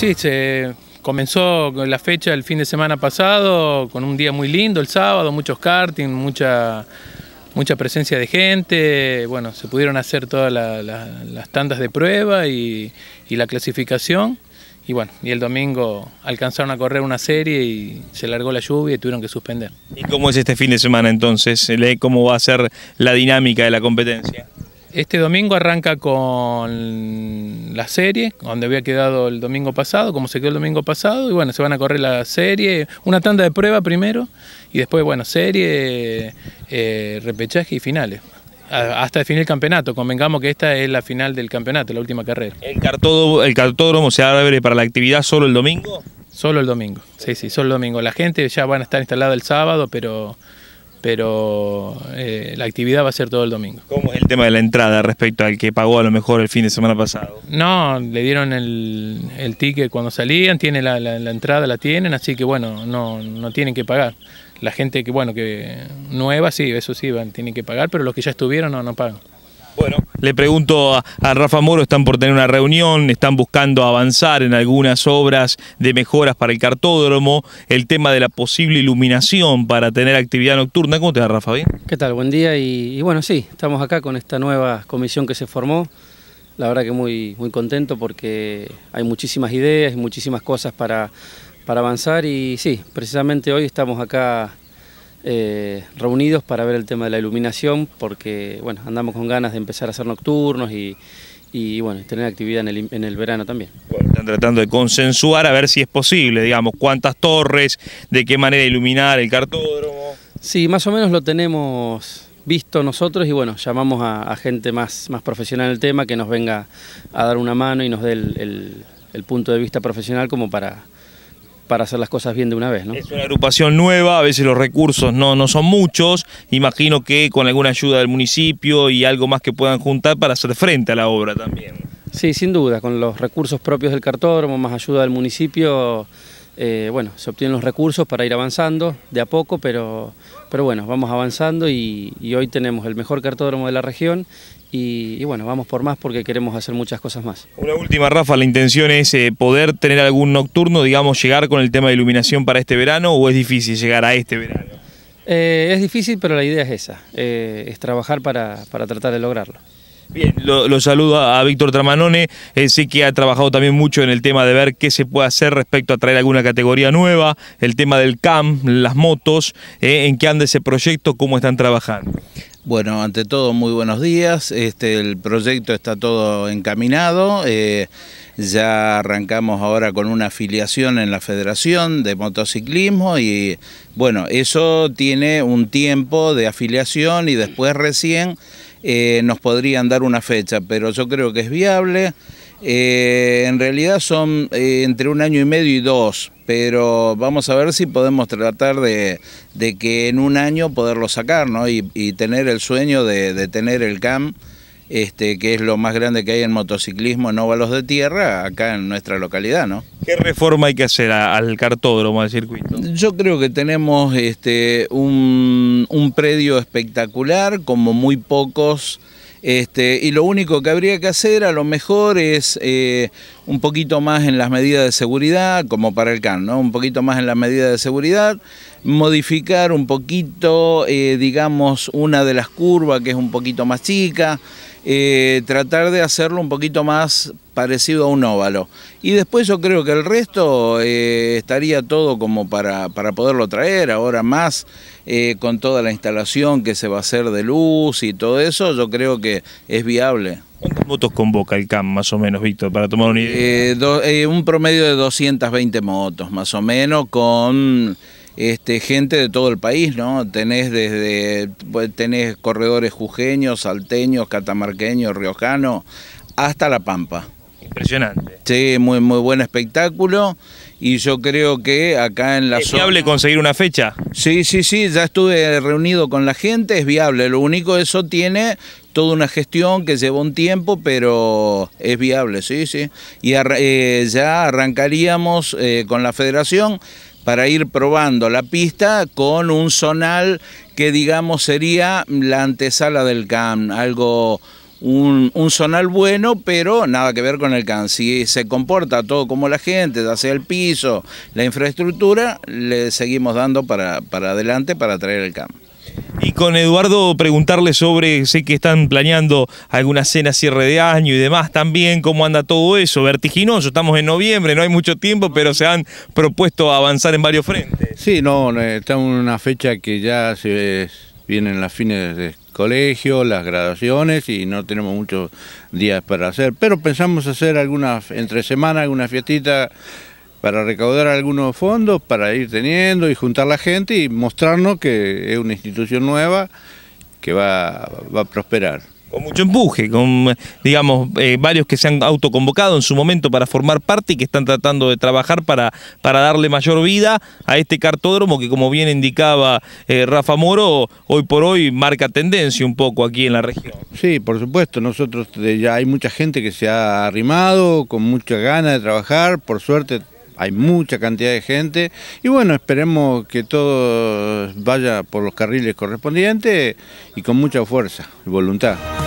Sí, se comenzó la fecha el fin de semana pasado con un día muy lindo, el sábado, muchos karting, mucha, presencia de gente. Bueno, se pudieron hacer todas las tandas de prueba y, y, la clasificación. Y bueno, y el domingo alcanzaron a correr una serie y se largó la lluvia y tuvieron que suspender. ¿Y cómo es este fin de semana entonces? ¿Cómo va a ser la dinámica de la competencia? Este domingo arranca con la serie, donde había quedado el domingo pasado, como se quedó el domingo pasado, y bueno, se van a correr la serie, una tanda de prueba primero, y después, bueno, serie, eh, repechaje y finales. Hasta definir el campeonato, convengamos que esta es la final del campeonato, la última carrera. ¿El, cartódromo, el cartódromo se abre para la actividad solo el domingo? Solo el domingo, sí, sí, solo el domingo. La gente ya van a estar instalada el sábado, pero pero eh, la actividad va a ser todo el domingo. ¿Cómo es el tema de la entrada respecto al que pagó a lo mejor el fin de semana pasado? No, le dieron el, ticket cuando salían, tiene la, entrada, la tienen, así que bueno, no, no tienen que pagar. La gente que, bueno, que nueva, sí, eso sí, van, tienen que pagar, pero los que ya estuvieron no, no pagan. Bueno, le pregunto a, Rafa Moro, están por tener una reunión, están buscando avanzar en algunas obras de mejoras para el cartódromo, el tema de la posible iluminación para tener actividad nocturna. ¿Cómo te va, Rafa? ¿Bien? ¿Qué tal? Buen día y, bueno, sí, estamos acá con esta nueva comisión que se formó. La verdad que muy, muy contento porque hay muchísimas ideas y muchísimas cosas para, para avanzar y sí, precisamente hoy estamos acá eh, reunidos para ver el tema de la iluminación, porque bueno, andamos con ganas de empezar a hacer nocturnos y, y bueno, tener actividad en el, en el verano también. están tratando de consensuar a ver si es posible, digamos, cuántas torres, de qué manera iluminar el cartódromo. Sí, más o menos lo tenemos visto nosotros y bueno, llamamos a, gente más, más profesional en el tema que nos venga a dar una mano y nos dé el punto de vista profesional como para para hacer las cosas bien de una vez. ¿no? Es una agrupación nueva, a veces los recursos no, no son muchos, imagino que con alguna ayuda del municipio y algo más que puedan juntar para hacer frente a la obra también. Sí, sin duda, con los recursos propios del cartódromo, más ayuda del municipio, eh, bueno, se obtienen los recursos para ir avanzando de a poco, pero pero bueno, vamos avanzando y, hoy tenemos el mejor cartódromo de la región y, bueno, vamos por más porque queremos hacer muchas cosas más. Una última, Rafa, la intención es eh, poder tener algún nocturno, digamos, llegar con el tema de iluminación para este verano o es difícil llegar a este verano? Eh, es difícil, pero la idea es esa, eh, es trabajar para tratar de lograrlo. Bien, lo, saludo a, Víctor Tramanone, eh, sé que ha trabajado también mucho en el tema de ver qué se puede hacer respecto a traer alguna categoría nueva, el tema del CAM, las motos, eh, en qué anda ese proyecto, cómo están trabajando. Bueno, ante todo, muy buenos días. Este, el proyecto está todo encaminado. Eh, ya arrancamos ahora con una afiliación en la Federación de Motociclismo y bueno, eso tiene un tiempo de afiliación y después recién eh, nos podrían dar una fecha, pero yo creo que es viable. Eh, en realidad son eh, entre un año y medio y dos, pero vamos a ver si podemos tratar de, que en un año poderlo sacar ¿no? y, tener el sueño de, de tener el CAM. Este, que es lo más grande que hay en motociclismo en óvalos de tierra acá en nuestra localidad, ¿no? ¿Qué reforma hay que hacer al cartódromo al circuito? Yo creo que tenemos este, un, predio espectacular, como muy pocos. Este, y lo único que habría que hacer a lo mejor es eh, un poquito más en las medidas de seguridad, como para el CAN, un poquito más en las medidas de seguridad, modificar un poquito, eh, digamos, una de las curvas que es un poquito más chica, eh, tratar de hacerlo un poquito más parecido a un óvalo. Y después yo creo que el resto eh, estaría todo como para, para, poderlo traer, ahora más eh, con toda la instalación que se va a hacer de luz y todo eso, yo creo que es viable. ¿Cuántas motos convoca el CAM más o menos, Víctor, para tomar una idea? un promedio de 220 motos más o menos con... Este, gente de todo el país, ¿no? Tenés desde, pues, tenés corredores jujeños, salteños, catamarqueños, riojanos, hasta La Pampa. Impresionante. Sí, muy, muy buen espectáculo y yo creo que acá en la ¿Es viable conseguir una fecha? Sí, sí, sí, ya estuve reunido con la gente, es viable, lo único eso tiene toda una gestión que lleva un tiempo, pero es viable, sí, sí. Y eh, ya arrancaríamos eh, con la federación para ir probando la pista con un zonal que digamos sería la antesala del CAM, algo un, un, zonal bueno, pero nada que ver con el CAM, Si se comporta todo como la gente, hacia el piso, la infraestructura, le seguimos dando para, para adelante para traer el CAM. Y con Eduardo preguntarle sobre, sé que están planeando alguna cena cierre de año y demás también, cómo anda todo eso, vertiginoso, estamos en noviembre, no hay mucho tiempo, pero se han propuesto avanzar en varios frentes. Sí, no, estamos en una fecha que ya se vienen las fines de colegio, las graduaciones y no tenemos muchos días para hacer, pero pensamos hacer alguna, entre semana, alguna fiestita para recaudar algunos fondos, para ir teniendo y juntar la gente y mostrarnos que es una institución nueva que va, a prosperar. Con mucho empuje, con, digamos, eh, varios que se han autoconvocado en su momento para formar parte y que están tratando de trabajar para, para darle mayor vida a este cartódromo que, como bien indicaba eh, Rafa Moro, hoy por hoy marca tendencia un poco aquí en la región. Sí, por supuesto, nosotros eh, ya hay mucha gente que se ha arrimado, con mucha ganas de trabajar, por suerte hay mucha cantidad de gente y bueno, esperemos que todo vaya por los carriles correspondientes y con mucha fuerza y voluntad.